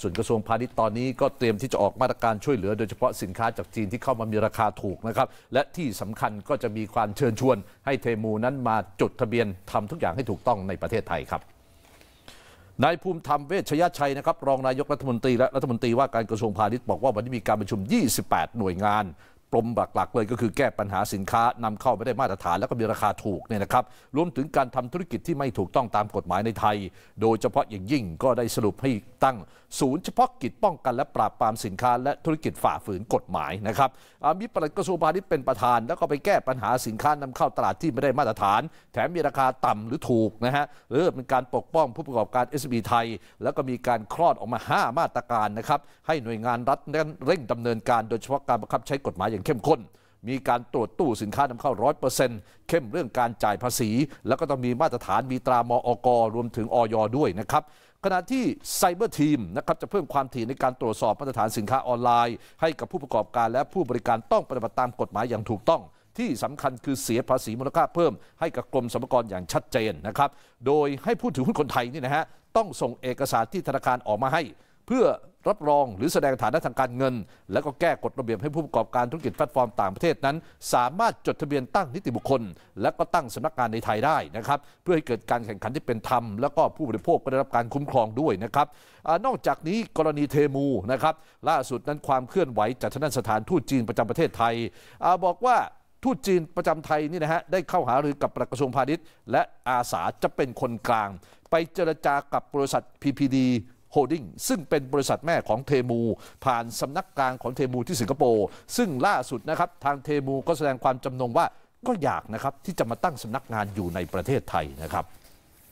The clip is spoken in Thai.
ส่วนกระทรวงพาณิชย์ตอนนี้ก็เตรียมที่จะออกมาตรการช่วยเหลือ โดยเฉพาะสินค้าจากจีนที่เข้ามามีราคาถูกนะครับ และที่สำคัญก็จะมีความเชิญชวนให้เทมูนั้นมาจดทะเบียนทำทุกอย่างให้ถูกต้องในประเทศไทยครับนายภูมิธรรมเวชยชัยนะครับรองนายกรัฐมนตรีและ รัฐมนตรีว่าการกระทรวงพาณิชย์บอกว่าวันนี้มีการประชุม 28 หน่วยงานปมหลักๆเลยก็คือแก้ปัญหาสินค้านำเข้าไม่ได้มาตรฐาน แล้วก็มีราคาถูกเนี่ยนะครับ รวมถึงการทำธุรกิจที่ไม่ถูกต้องตามกฎหมายในไทย โดยเฉพาะอย่างยิ่งก็ได้สรุปให้ตั้งศูนย์เฉพาะกิจป้องกันและปราบปรามสินค้าและธุรกิจฝ่าฝืนกฎหมายนะครับมีปลัดกระทรวงพาณิชย์เป็นประธาน แล้วก็ไปแก้ปัญหาสินค้านำเข้าตลาดที่ไม่ได้มาตรฐาน แถมมีราคาต่ำหรือถูกนะฮะหรือเป็นการปกป้องผู้ประกอบการ s อสไทย แล้วก็มีการคลอดออกมา 5 มาตรการนะครับให้หน่วยงานรัฐเร่งดำเนินการโดยเฉพาะการบังคับใช้กฎหมายอย่างเข้มข้น มีการตรวจตู้สินค้านำเข้าร้อยเปอร์เซ็นต์เข้มเรื่องการจ่ายภาษี แล้วก็ต้องมีมาตรฐานมีตรามออกรวมถึงออยด้วยนะครับ ขณะที่ไซเบอร์ทีมนะครับจะเพิ่มความถี่ในการตรวจสอบมาตรฐานสินค้าออนไลน์ ให้กับผู้ประกอบการและผู้บริการต้องปฏิบัติตามกฎหมายอย่างถูกต้อง ที่สำคัญคือเสียภาษีมูลค่าเพิ่มให้กับกรมสรรพากรอย่างชัดเจนนะครับ โดยให้ผู้ถือหุ้นคนไทยนี่นะฮะต้องส่งเอกสารที่ธนาคารออกมาให้ เพื่อรับรองหรือแสดงฐานะทางการเงิน และก็แก้กฎระเบียบให้ผู้ประกอบการธุรกิจแพลตฟอร์มต่าง ประเทศนั้นสามารถจดทะเบียนตั้งนิติบุคคล และก็ตั้งสำนักงานในไทยได้นะครับ เพื่อให้เกิดการแข่งขันที่เป็นธรรมและก็ผู้บริโภคก็ได้รับการคุ้มครองด้วยนะครับอนอกจากนี้กรณีเทมูนะครับล่าสุดนั้นความเคลื่อนไหวจากทานสถานทูตจีนประจำประเทศไทยอบอกว่าทูตจีนประจำไทยนี่นะฮะได้เข้าหารือกับกระทรวงพาณิชย์ และอาสาจะเป็นคนกลาง ไปเจรจากับบริษัท PPD โฮดดิ้งซึ่งเป็นบริษัทแม่ของเทมู ผ่านสำนักกลางของเทมูที่สิงคโปร์ซึ่งล่าสุดนะครับทางเทมูก็แสดงความจำนงว่าก็อยากนะครับที่จะมาตั้งสำนักงานอยู่ในประเทศไทยนะครับ